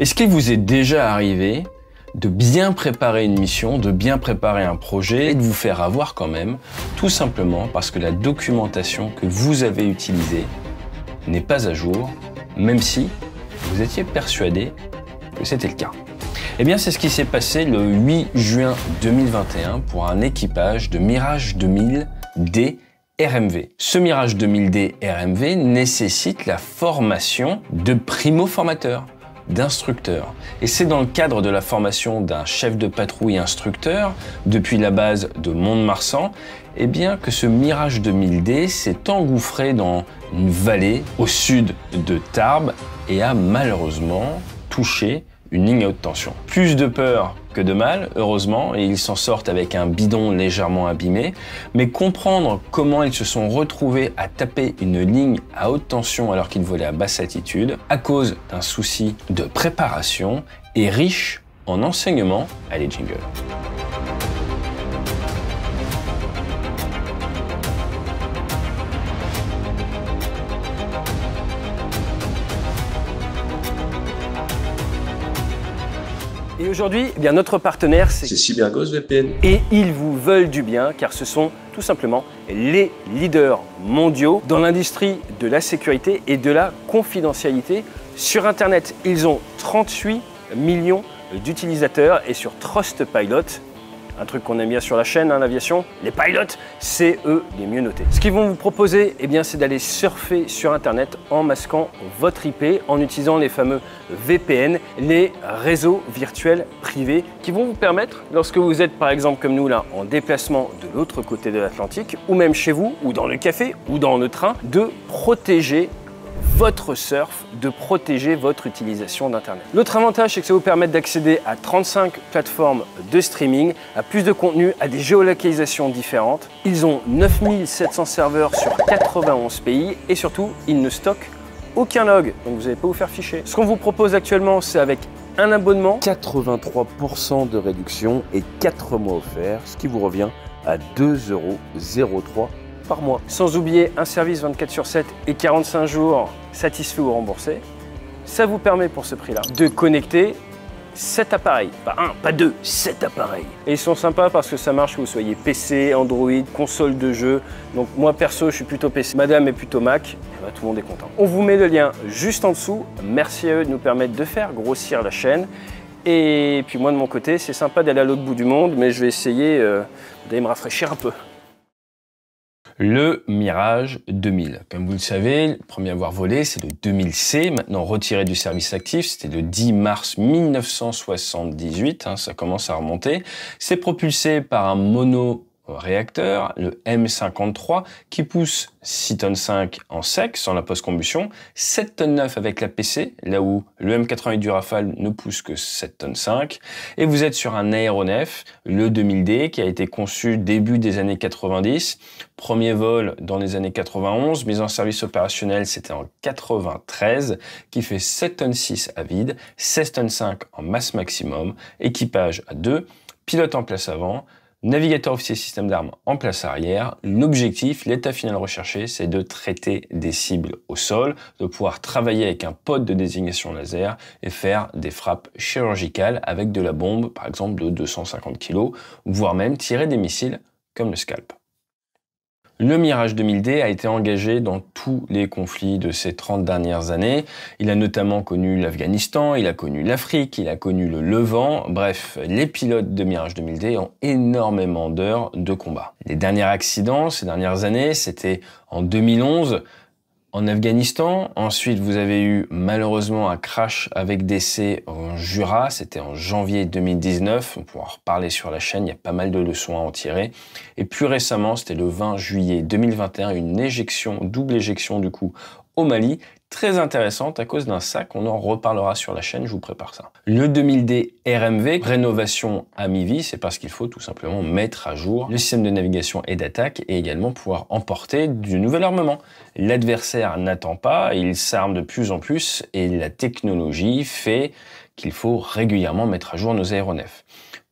Est-ce qu'il vous est déjà arrivé de bien préparer une mission, de bien préparer un projet et de vous faire avoir quand même, tout simplement parce que la documentation que vous avez utilisée n'est pas à jour, même si vous étiez persuadé que c'était le cas. Eh bien, c'est ce qui s'est passé le 8 juin 2021 pour un équipage de Mirage 2000D RMV. Ce Mirage 2000D RMV nécessite la formation de primo-formateurs d'instructeur. Et c'est dans le cadre de la formation d'un chef de patrouille instructeur, depuis la base de Mont-de-Marsan, eh bien que ce Mirage 2000D s'est engouffré dans une vallée au sud de Tarbes et a malheureusement touché une ligne à haute tension. Plus de peur que de mal, heureusement, et ils s'en sortent avec un bidon légèrement abîmé, mais comprendre comment ils se sont retrouvés à taper une ligne à haute tension alors qu'ils volaient à basse altitude, à cause d'un souci de préparation, est riche en enseignements. les jingle. aujourd'hui, eh bien notre partenaire, c'est CyberGhost VPN. Et ils vous veulent du bien car ce sont tout simplement les leaders mondiaux dans l'industrie de la sécurité et de la confidentialité sur Internet. Ils ont 38 millions d'utilisateurs et sur Trustpilot, un truc qu'on aime bien sur la chaîne, hein, l'aviation, les pilotes, c'est eux les mieux notés. Ce qu'ils vont vous proposer, eh bien, c'est d'aller surfer sur Internet en masquant votre IP, en utilisant les fameux VPN, les réseaux virtuels privés, qui vont vous permettre, lorsque vous êtes par exemple comme nous là, en déplacement de l'autre côté de l'Atlantique, ou même chez vous, ou dans le café, ou dans le train, de protéger votre surf, de protéger votre utilisation d'Internet. L'autre avantage, c'est que ça vous permet d'accéder à 35 plateformes de streaming, à plus de contenu, à des géolocalisations différentes. Ils ont 9700 serveurs sur 91 pays et surtout, ils ne stockent aucun log, donc vous n'allez pas vous faire ficher. Ce qu'on vous propose actuellement, c'est avec un abonnement, 83% de réduction et 4 mois offerts, ce qui vous revient à 2,03€ par mois. Sans oublier un service 24 sur 7 et 45 jours satisfait ou remboursé. Ça vous permet pour ce prix-là de connecter 7 appareils. Pas un, pas deux, 7 appareils. Et ils sont sympas parce que ça marche que vous soyez PC, Android, console de jeu. Donc moi perso, je suis plutôt PC. Madame est plutôt Mac. Et eh ben, tout le monde est content. On vous met le lien juste en dessous. Merci à eux de nous permettre de faire grossir la chaîne. Et puis moi de mon côté, c'est sympa d'aller à l'autre bout du monde, mais je vais essayer euh, d'aller me rafraîchir un peu le Mirage 2000. Comme vous le savez, le premier à avoir volé, c'est le 2000C, maintenant retiré du service actif. C'était le 10 mars 1978, hein, ça commence à remonter. C'est propulsé par un mono réacteur, le M53, qui pousse 6 tonnes 5 en sec, sans la post-combustion, 7 tonnes avec la PC, là où le M88 du Rafale ne pousse que 7 tonnes 5, et vous êtes sur un aéronef, le 2000D, qui a été conçu début des années 90, premier vol dans les années 91, mise en service opérationnel c'était en 93, qui fait 7 tonnes 6 à vide, 16 tonnes 5 en masse maximum, équipage à deux, pilote en place avant, Navigateur officier système d'armes en place arrière, l'objectif, l'état final recherché, c'est de traiter des cibles au sol, de pouvoir travailler avec un pote de désignation laser et faire des frappes chirurgicales avec de la bombe, par exemple de 250 kg, voire même tirer des missiles comme le scalp. Le Mirage 2000D a été engagé dans tous les conflits de ces 30 dernières années. Il a notamment connu l'Afghanistan, il a connu l'Afrique, il a connu le Levant. Bref, les pilotes de Mirage 2000D ont énormément d'heures de combat. Les derniers accidents ces dernières années, c'était en 2011, en Afghanistan. Ensuite, vous avez eu malheureusement un crash avec décès en Jura. C'était en janvier 2019. On pourra en reparler sur la chaîne. Il y a pas mal de leçons à en tirer. Et plus récemment, c'était le 20 juillet 2021, une éjection, double éjection du coup, au Mali très intéressante à cause d'un sac. On en reparlera sur la chaîne, je vous prépare ça. Le 2000D RMV, rénovation à mi-vie, c'est parce qu'il faut tout simplement mettre à jour le système de navigation et d'attaque et également pouvoir emporter du nouvel armement. L'adversaire n'attend pas, il s'arme de plus en plus et la technologie fait qu'il faut régulièrement mettre à jour nos aéronefs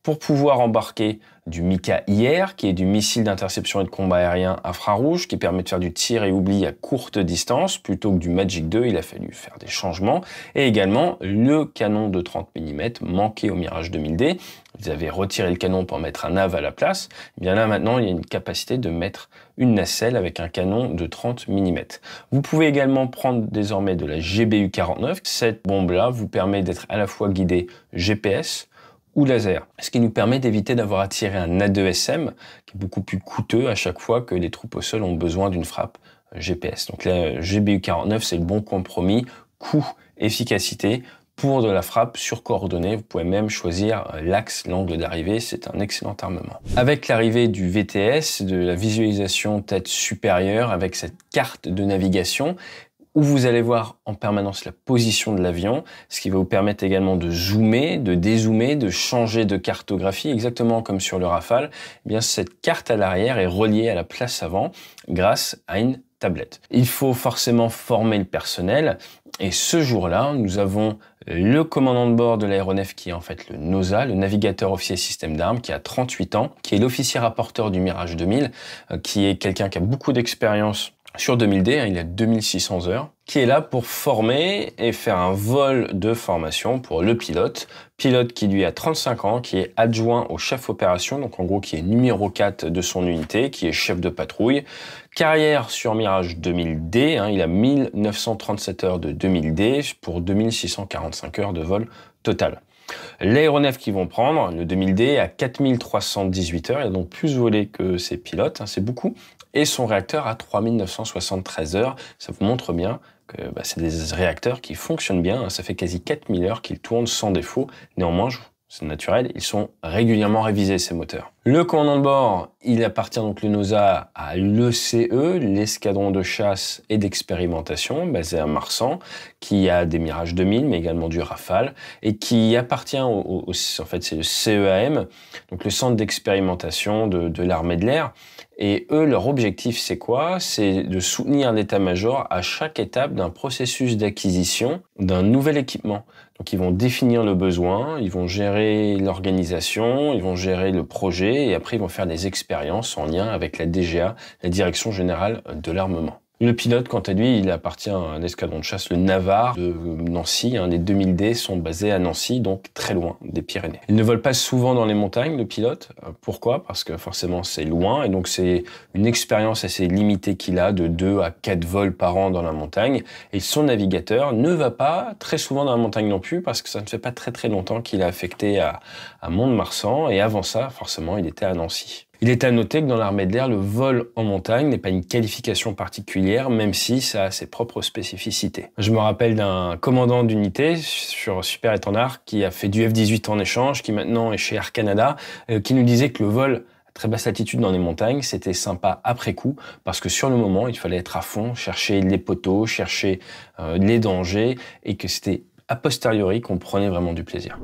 pour pouvoir embarquer du Mika IR, qui est du missile d'interception et de combat aérien infrarouge, qui permet de faire du tir et oubli à courte distance, plutôt que du Magic 2, il a fallu faire des changements, et également le canon de 30 mm manqué au Mirage 2000D. Vous avez retiré le canon pour mettre un nav à la place, eh bien là maintenant il y a une capacité de mettre une nacelle avec un canon de 30 mm. Vous pouvez également prendre désormais de la GBU-49. Cette bombe-là vous permet d'être à la fois guidé GPS, ou laser, ce qui nous permet d'éviter d'avoir à tirer un A2SM, qui est beaucoup plus coûteux à chaque fois que les troupes au sol ont besoin d'une frappe euh, GPS. Donc la euh, GBU-49, c'est le bon compromis coût-efficacité pour de la frappe sur coordonnées. Vous pouvez même choisir euh, l'axe, l'angle d'arrivée. C'est un excellent armement. Avec l'arrivée du VTS, de la visualisation tête supérieure avec cette carte de navigation, où vous allez voir en permanence la position de l'avion, ce qui va vous permettre également de zoomer, de dézoomer, de changer de cartographie, exactement comme sur le Rafale. Eh bien, cette carte à l'arrière est reliée à la place avant grâce à une tablette. Il faut forcément former le personnel et ce jour-là, nous avons le commandant de bord de l'aéronef qui est en fait le NOSA, le navigateur officier système d'armes, qui a 38 ans, qui est l'officier rapporteur du Mirage 2000, euh, qui est quelqu'un qui a beaucoup d'expérience sur 2000D, hein, il a 2600 heures, qui est là pour former et faire un vol de formation pour le pilote. Pilote qui lui a 35 ans, qui est adjoint au chef opération, donc en gros qui est numéro 4 de son unité, qui est chef de patrouille. Carrière sur Mirage 2000D, hein, il a 1937 heures de 2000D pour 2645 heures de vol total. L'aéronef qu'ils vont prendre, le 2000D, a 4318 heures, il a donc plus volé que ses pilotes, hein, c'est beaucoup, et son réacteur à 3973 heures. Ça vous montre bien que bah, c'est des réacteurs qui fonctionnent bien. Hein. Ça fait quasi 4000 heures qu'ils tournent sans défaut. Néanmoins, je vous c'est naturel, ils sont régulièrement révisés ces moteurs. Le commandant de bord, il appartient donc le NOSA à l'ECE, l'escadron de chasse et d'expérimentation basé à Marsan, qui a des Mirage 2000 mais également du Rafale et qui appartient au, en fait c'est le CEAM, donc le centre d'expérimentation de l'armée de l'air. Et eux, leur objectif, c'est quoi C'est de soutenir l'état-major à chaque étape d'un processus d'acquisition d'un nouvel équipement. Donc ils vont définir le besoin, ils vont gérer l'organisation, ils vont gérer le projet et après ils vont faire des expériences en lien avec la DGA, la Direction générale de l'armement. Le pilote, quant à lui, il appartient à un escadron de chasse, le Navarre de Nancy. les 2000D sont basés à Nancy, donc très loin des Pyrénées. Il ne vole pas souvent dans les montagnes, le pilote. Euh, pourquoi Parce que forcément, c'est loin, et donc c'est une expérience assez limitée qu'il a de 2 à 4 vols par an dans la montagne. Et son navigateur ne va pas très souvent dans la montagne non plus, parce que ça ne fait pas très très longtemps qu'il est affecté à, à Mont-de-Marsan, et avant ça, forcément, il était à Nancy. Il est à noter que dans l'armée de l'air, le vol en montagne n'est pas une qualification particulière, même si ça a ses propres spécificités. Je me rappelle d'un commandant d'unité sur Super Étendard qui a fait du F-18 en échange, qui maintenant est chez Air Canada, euh, qui nous disait que le vol à très basse altitude dans les montagnes, c'était sympa après coup parce que sur le moment, il fallait être à fond, chercher les poteaux, chercher euh, les dangers et que c'était a posteriori qu'on prenait vraiment du plaisir.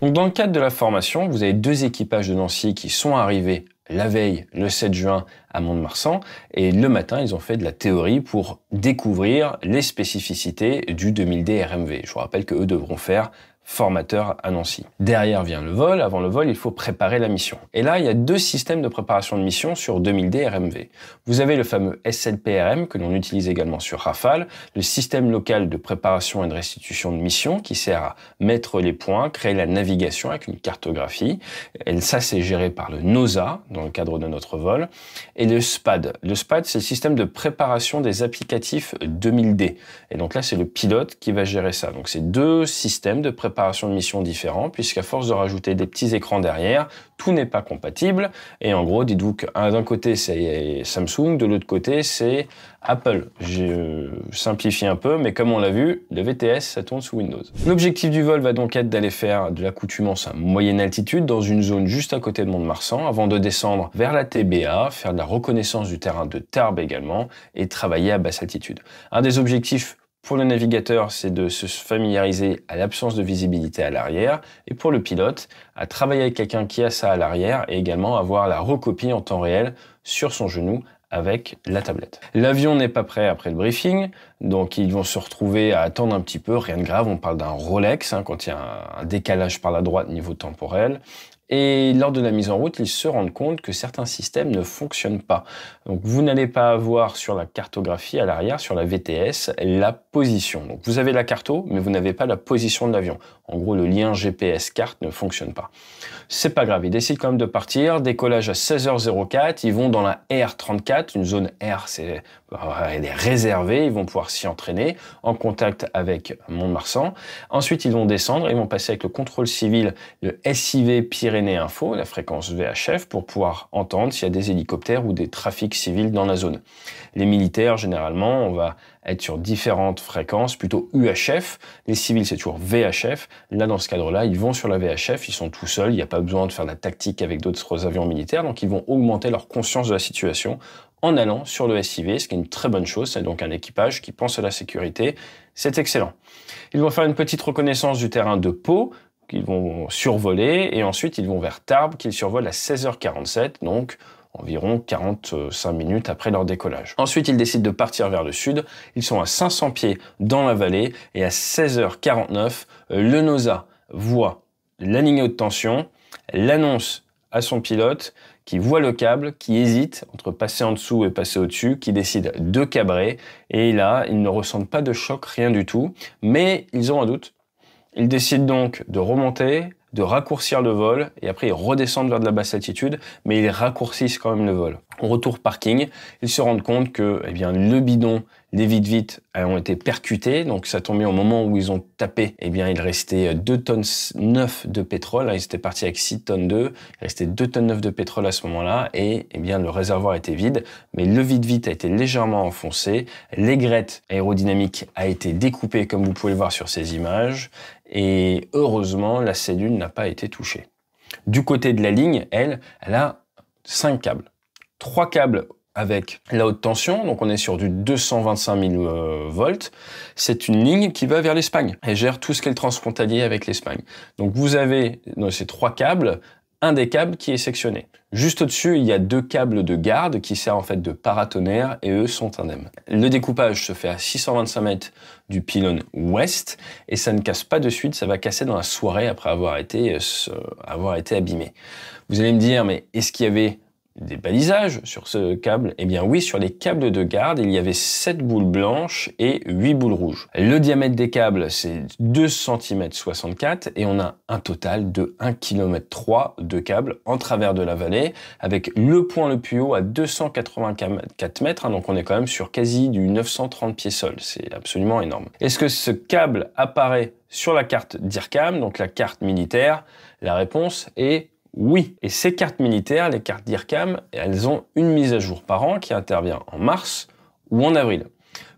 Donc dans le cadre de la formation, vous avez deux équipages de Nancy qui sont arrivés la veille, le 7 juin, à Mont-de-Marsan. Et le matin, ils ont fait de la théorie pour découvrir les spécificités du 2000D RMV. Je vous rappelle que eux devront faire formateur à Nancy. Derrière vient le vol. Avant le vol, il faut préparer la mission. Et là, il y a deux systèmes de préparation de mission sur 2000D RMV. Vous avez le fameux SLPRM que l'on utilise également sur Rafale, le système local de préparation et de restitution de mission qui sert à mettre les points, créer la navigation avec une cartographie. Et ça, c'est géré par le NOSA dans le cadre de notre vol. Et le SPAD. Le SPAD, c'est le système de préparation des applicatifs 2000D. Et donc là, c'est le pilote qui va gérer ça. Donc c'est deux systèmes de préparation de mission différents, puisqu'à force de rajouter des petits écrans derrière, tout n'est pas compatible. Et en gros, dites-vous que d'un côté, c'est Samsung, de l'autre côté, c'est Apple. Je simplifie un peu, mais comme on l'a vu, le VTS, ça tourne sous Windows. L'objectif du vol va donc être d'aller faire de l'accoutumance à moyenne altitude dans une zone juste à côté de Mont-de-Marsan, avant de descendre vers la TBA, faire de la reconnaissance du terrain de Tarbes également, et travailler à basse altitude. Un des objectifs pour le navigateur, c'est de se familiariser à l'absence de visibilité à l'arrière. Et pour le pilote, à travailler avec quelqu'un qui a ça à l'arrière et également avoir la recopie en temps réel sur son genou avec la tablette. L'avion n'est pas prêt après le briefing, donc ils vont se retrouver à attendre un petit peu, rien de grave, on parle d'un Rolex hein, quand il y a un décalage par la droite niveau temporel, et lors de la mise en route, ils se rendent compte que certains systèmes ne fonctionnent pas. Donc vous n'allez pas avoir sur la cartographie à l'arrière, sur la VTS, la position. Donc vous avez la carto, mais vous n'avez pas la position de l'avion. En gros, le lien GPS carte ne fonctionne pas. C'est pas grave, ils décident quand même de partir. Décollage à 16h04, ils vont dans la R34, une zone R, c'est elle est réservée, ils vont pouvoir s'y entraîner en contact avec mont marsan Ensuite, ils vont descendre, ils vont passer avec le contrôle civil, le SIV Pyrénées Info, la fréquence VHF, pour pouvoir entendre s'il y a des hélicoptères ou des trafics civils dans la zone. Les militaires, généralement, on va être sur différentes fréquences, plutôt UHF. Les civils, c'est toujours VHF. Là, dans ce cadre-là, ils vont sur la VHF, ils sont tout seuls, il n'y a pas besoin de faire de la tactique avec d'autres avions militaires, donc ils vont augmenter leur conscience de la situation en allant sur le SIV, ce qui est une très bonne chose. C'est donc un équipage qui pense à la sécurité. C'est excellent. Ils vont faire une petite reconnaissance du terrain de Pau qu'ils vont survoler et ensuite ils vont vers Tarbes qu'ils survolent à 16h47, donc environ 45 minutes après leur décollage. Ensuite, ils décident de partir vers le sud. Ils sont à 500 pieds dans la vallée et à 16h49, le NOSA voit la ligne haute tension, l'annonce à son pilote qui voit le câble, qui hésite entre passer en dessous et passer au-dessus, qui décide de cabrer. Et là, ils ne ressentent pas de choc, rien du tout, mais ils ont un doute. Ils décident donc de remonter, de raccourcir le vol et après ils redescendent vers de la basse altitude, mais ils raccourcissent quand même le vol. on retour parking, ils se rendent compte que eh bien, le bidon, les vite-vite euh, ont été percutés, donc ça tombait au moment où ils ont tapé, eh bien, il restait 2 tonnes 9 de pétrole, ils étaient partis avec 6 tonnes 2, il restait 2 tonnes neuf de pétrole à ce moment-là, et eh bien, le réservoir était vide, mais le vite-vite a été légèrement enfoncé, l'aigrette aérodynamique a été découpée comme vous pouvez le voir sur ces images, et heureusement, la cellule n'a pas été touchée. Du côté de la ligne, elle, elle a 5 câbles. 3 câbles avec la haute tension, donc on est sur du 225 000 euh, volts. C'est une ligne qui va vers l'Espagne. Elle gère tout ce qu'elle transfrontalier avec l'Espagne. Donc vous avez ces trois câbles un des câbles qui est sectionné. Juste au-dessus, il y a deux câbles de garde qui servent en fait de paratonnerre et eux sont indemnes. Le découpage se fait à 625 mètres du pylône ouest et ça ne casse pas de suite, ça va casser dans la soirée après avoir été, euh, avoir été abîmé. Vous allez me dire, mais est-ce qu'il y avait des balisages sur ce câble Eh bien oui, sur les câbles de garde, il y avait 7 boules blanches et 8 boules rouges. Le diamètre des câbles, c'est 2 cm 64 et on a un total de 1 km 3 de câbles en travers de la vallée avec le point le plus haut à 284 mètres. Hein, donc on est quand même sur quasi du 930 pieds sol. C'est absolument énorme. Est-ce que ce câble apparaît sur la carte d'IRCAM, donc la carte militaire La réponse est oui. Et ces cartes militaires, les cartes DIRCAM, elles ont une mise à jour par an qui intervient en mars ou en avril.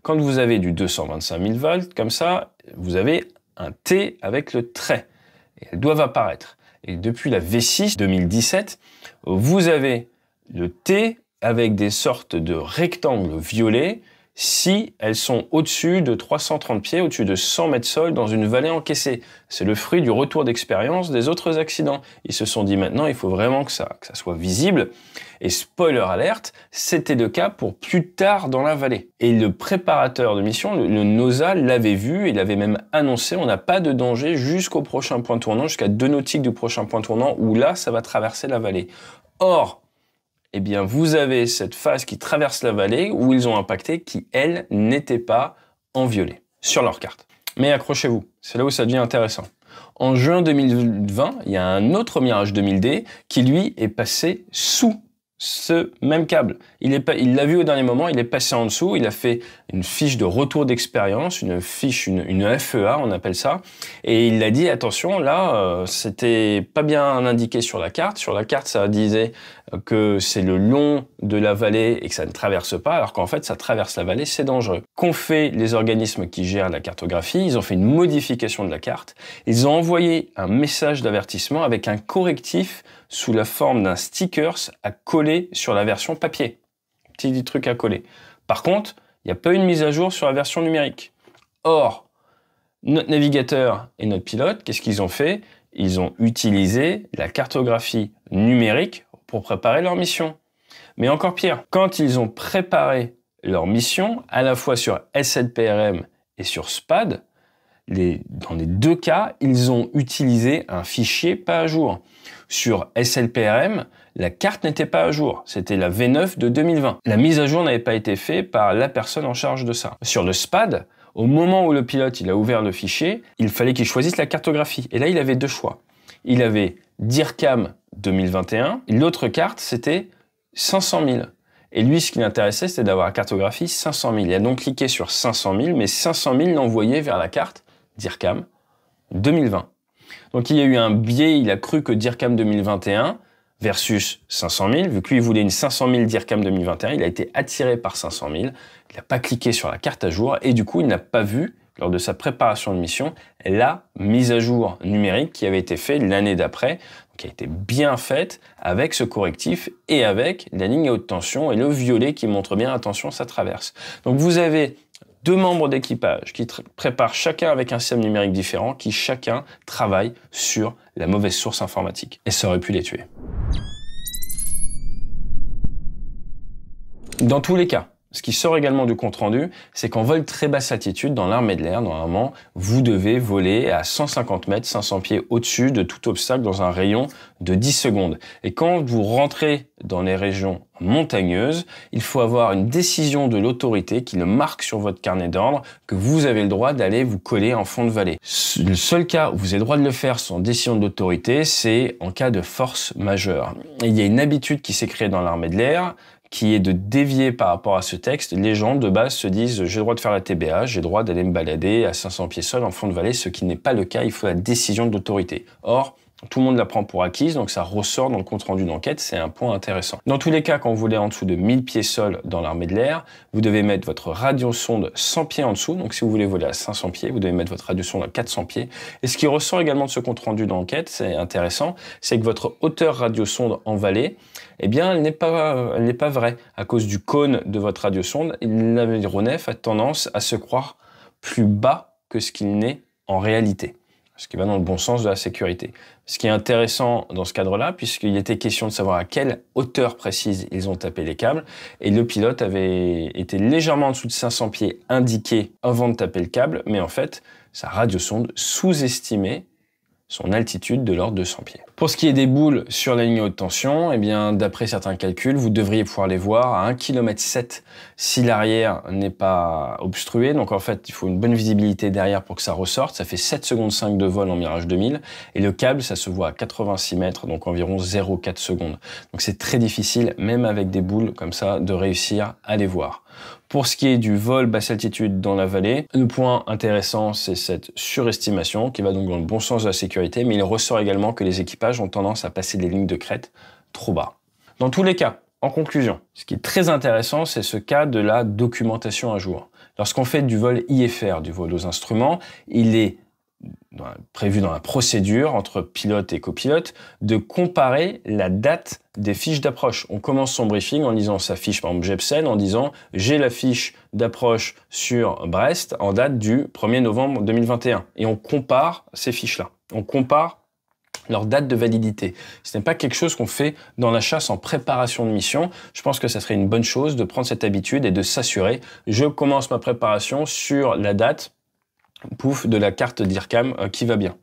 Quand vous avez du 225 000 volts, comme ça, vous avez un T avec le trait. elles doivent apparaître. Et depuis la V6 2017, vous avez le T avec des sortes de rectangles violets si elles sont au-dessus de 330 pieds, au-dessus de 100 mètres sol dans une vallée encaissée. C'est le fruit du retour d'expérience des autres accidents. Ils se sont dit maintenant, il faut vraiment que ça, que ça soit visible. Et spoiler alerte, c'était le cas pour plus tard dans la vallée. Et le préparateur de mission, le, le NOSA, l'avait vu, il avait même annoncé, on n'a pas de danger jusqu'au prochain point tournant, jusqu'à deux nautiques du prochain point tournant, où là, ça va traverser la vallée. Or, eh bien, vous avez cette phase qui traverse la vallée où ils ont impacté qui, elle, n'était pas en violet sur leur carte. Mais accrochez-vous, c'est là où ça devient intéressant. En juin 2020, il y a un autre Mirage 2000D qui, lui, est passé sous ce même câble. Il l'a vu au dernier moment, il est passé en dessous, il a fait une fiche de retour d'expérience, une fiche, une, FEA, on appelle ça, et il a dit attention, là, euh, c'était pas bien indiqué sur la carte. Sur la carte, ça disait que c'est le long de la vallée et que ça ne traverse pas, alors qu'en fait, ça traverse la vallée, c'est dangereux. Qu'ont fait les organismes qui gèrent la cartographie Ils ont fait une modification de la carte, ils ont envoyé un message d'avertissement avec un correctif sous la forme d'un stickers à coller sur la version papier. Petit truc à coller. Par contre, il n'y a pas une mise à jour sur la version numérique. Or, notre navigateur et notre pilote, qu'est-ce qu'ils ont fait Ils ont utilisé la cartographie numérique pour préparer leur mission. Mais encore pire, quand ils ont préparé leur mission, à la fois sur s et sur SPAD, dans les deux cas, ils ont utilisé un fichier pas à jour. Sur SLPRM, la carte n'était pas à jour, c'était la V9 de 2020. La mise à jour n'avait pas été faite par la personne en charge de ça. Sur le SPAD, au moment où le pilote il a ouvert le fichier, il fallait qu'il choisisse la cartographie. Et là, il avait deux choix. Il avait DIRCAM 2021, l'autre carte, c'était 500 000. Et lui, ce qui l'intéressait, c'était d'avoir la cartographie 500 000. Il a donc cliqué sur 500 000, mais 500 000 l'envoyait vers la carte DIRCAM 2020. Donc il y a eu un biais, il a cru que DIRCAM 2021 versus 500 000, vu qu'il lui il voulait une 500 000 DIRCAM 2021, il a été attiré par 500 000, il n'a pas cliqué sur la carte à jour et du coup il n'a pas vu lors de sa préparation de mission la mise à jour numérique qui avait été faite l'année d'après, qui a été bien faite avec ce correctif et avec la ligne à haute tension et le violet qui montre bien attention sa traverse. Donc vous avez deux membres d'équipage qui préparent chacun avec un système numérique différent, qui chacun travaille sur la mauvaise source informatique. Et ça aurait pu les tuer. Dans tous les cas, ce qui sort également du compte rendu, c'est qu'en vol très basse altitude, dans l'armée de l'air, normalement, vous devez voler à 150 mètres, 500 pieds au-dessus de tout obstacle dans un rayon de 10 secondes. Et quand vous rentrez dans les régions montagneuses, il faut avoir une décision de l'autorité qui le marque sur votre carnet d'ordre que vous avez le droit d'aller vous coller en fond de vallée. Le seul cas où vous avez le droit de le faire sans décision de l'autorité, c'est en cas de force majeure. il y a une habitude qui s'est créée dans l'armée de l'air qui est de dévier par rapport à ce texte, les gens de base se disent j'ai le droit de faire la TBA, j'ai le droit d'aller me balader à 500 pieds sol en fond de vallée, ce qui n'est pas le cas, il faut la décision de l'autorité. Or, tout le monde la prend pour acquise, donc ça ressort dans le compte-rendu d'enquête, c'est un point intéressant. Dans tous les cas, quand vous voulez en dessous de 1000 pieds sol dans l'armée de l'air, vous devez mettre votre radio sonde 100 pieds en dessous, donc si vous voulez voler à 500 pieds, vous devez mettre votre radiosonde à 400 pieds. Et ce qui ressort également de ce compte-rendu d'enquête, c'est intéressant, c'est que votre hauteur sonde en vallée, eh bien, elle n'est pas, n'est pas vraie. À cause du cône de votre radiosonde, l'aéronef a tendance à se croire plus bas que ce qu'il n'est en réalité. Ce qui va dans le bon sens de la sécurité. Ce qui est intéressant dans ce cadre-là, puisqu'il était question de savoir à quelle hauteur précise ils ont tapé les câbles, et le pilote avait été légèrement en dessous de 500 pieds indiqué avant de taper le câble, mais en fait, sa radiosonde sous-estimait son altitude de l'ordre de 100 pieds. Pour ce qui est des boules sur la ligne haute tension, eh bien, d'après certains calculs, vous devriez pouvoir les voir à 1,7 km si l'arrière n'est pas obstrué. Donc en fait, il faut une bonne visibilité derrière pour que ça ressorte. Ça fait 7 secondes 5 de vol en Mirage 2000. Et le câble, ça se voit à 86 mètres, donc environ 0,4 secondes. Donc c'est très difficile, même avec des boules comme ça, de réussir à les voir. Pour ce qui est du vol basse altitude dans la vallée, le point intéressant, c'est cette surestimation qui va donc dans le bon sens de la sécurité, mais il ressort également que les équipes ont tendance à passer des lignes de crête trop bas. Dans tous les cas, en conclusion, ce qui est très intéressant, c'est ce cas de la documentation à jour. Lorsqu'on fait du vol IFR, du vol aux instruments, il est prévu dans la procédure entre pilote et copilote de comparer la date des fiches d'approche. On commence son briefing en lisant sa fiche, par exemple Jepsen, en disant j'ai la fiche d'approche sur Brest en date du 1er novembre 2021. Et on compare ces fiches-là. On compare leur date de validité. Ce n'est pas quelque chose qu'on fait dans la chasse en préparation de mission. Je pense que ça serait une bonne chose de prendre cette habitude et de s'assurer. Je commence ma préparation sur la date, pouf, de la carte d'IRCAM euh, qui va bien.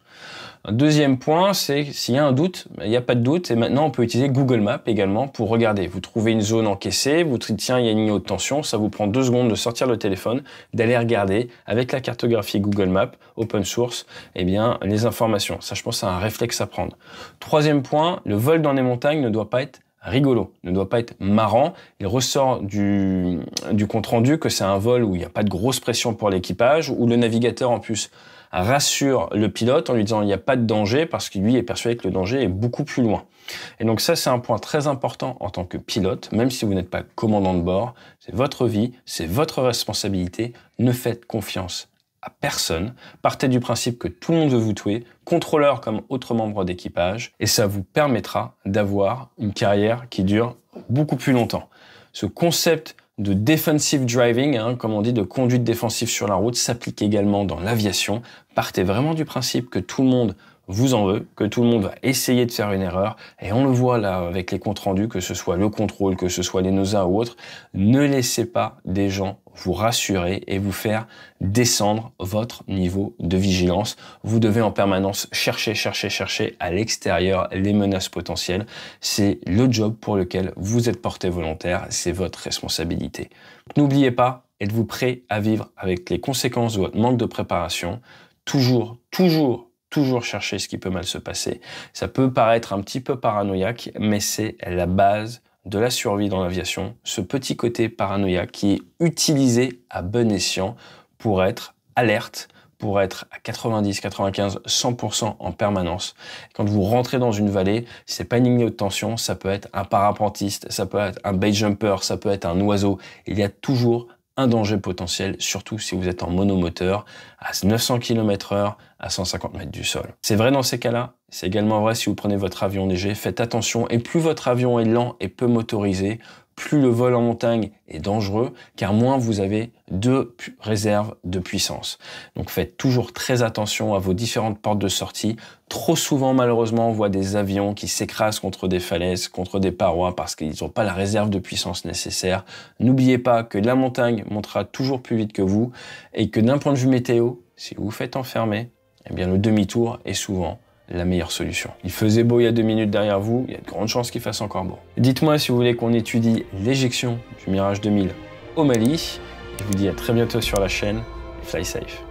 Un deuxième point, c'est s'il y a un doute, ben, il n'y a pas de doute, et maintenant on peut utiliser Google Maps également pour regarder. Vous trouvez une zone encaissée, vous dites tiens, il y a une haute tension, ça vous prend deux secondes de sortir le téléphone, d'aller regarder avec la cartographie Google Maps, open source, eh bien, les informations. Ça, je pense, c'est un réflexe à prendre. Troisième point, le vol dans les montagnes ne doit pas être rigolo, ne doit pas être marrant. Il ressort du, du compte rendu que c'est un vol où il n'y a pas de grosse pression pour l'équipage, où le navigateur en plus rassure le pilote en lui disant il n'y a pas de danger parce qu'il lui est persuadé que le danger est beaucoup plus loin. Et donc ça, c'est un point très important en tant que pilote, même si vous n'êtes pas commandant de bord, c'est votre vie, c'est votre responsabilité, ne faites confiance à personne, partez du principe que tout le monde veut vous tuer, contrôleur comme autre membre d'équipage, et ça vous permettra d'avoir une carrière qui dure beaucoup plus longtemps. Ce concept de defensive driving, hein, comme on dit, de conduite défensive sur la route, s'applique également dans l'aviation. Partez vraiment du principe que tout le monde vous en veut, que tout le monde va essayer de faire une erreur, et on le voit là avec les comptes rendus, que ce soit le contrôle, que ce soit les NOSA ou autres, ne laissez pas des gens vous rassurer et vous faire descendre votre niveau de vigilance. Vous devez en permanence chercher, chercher, chercher à l'extérieur les menaces potentielles. C'est le job pour lequel vous êtes porté volontaire, c'est votre responsabilité. N'oubliez pas, êtes-vous prêt à vivre avec les conséquences de votre manque de préparation Toujours, toujours toujours chercher ce qui peut mal se passer. Ça peut paraître un petit peu paranoïaque, mais c'est la base de la survie dans l'aviation, ce petit côté paranoïa qui est utilisé à bon escient pour être alerte, pour être à 90, 95, 100% en permanence. Quand vous rentrez dans une vallée, c'est pas une ligne de tension, ça peut être un parapentiste, ça peut être un bay jumper, ça peut être un oiseau. Il y a toujours un danger potentiel, surtout si vous êtes en monomoteur à 900 km h à 150 mètres du sol. C'est vrai dans ces cas-là, c'est également vrai si vous prenez votre avion léger, faites attention et plus votre avion est lent et peu motorisé, plus le vol en montagne est dangereux, car moins vous avez de réserves de puissance. Donc faites toujours très attention à vos différentes portes de sortie. Trop souvent, malheureusement, on voit des avions qui s'écrasent contre des falaises, contre des parois, parce qu'ils n'ont pas la réserve de puissance nécessaire. N'oubliez pas que la montagne montera toujours plus vite que vous, et que d'un point de vue météo, si vous vous faites enfermer, eh bien le demi-tour est souvent la meilleure solution. Il faisait beau il y a deux minutes derrière vous, il y a de grandes chances qu'il fasse encore beau. Dites-moi si vous voulez qu'on étudie l'éjection du Mirage 2000 au Mali. Je vous dis à très bientôt sur la chaîne fly safe.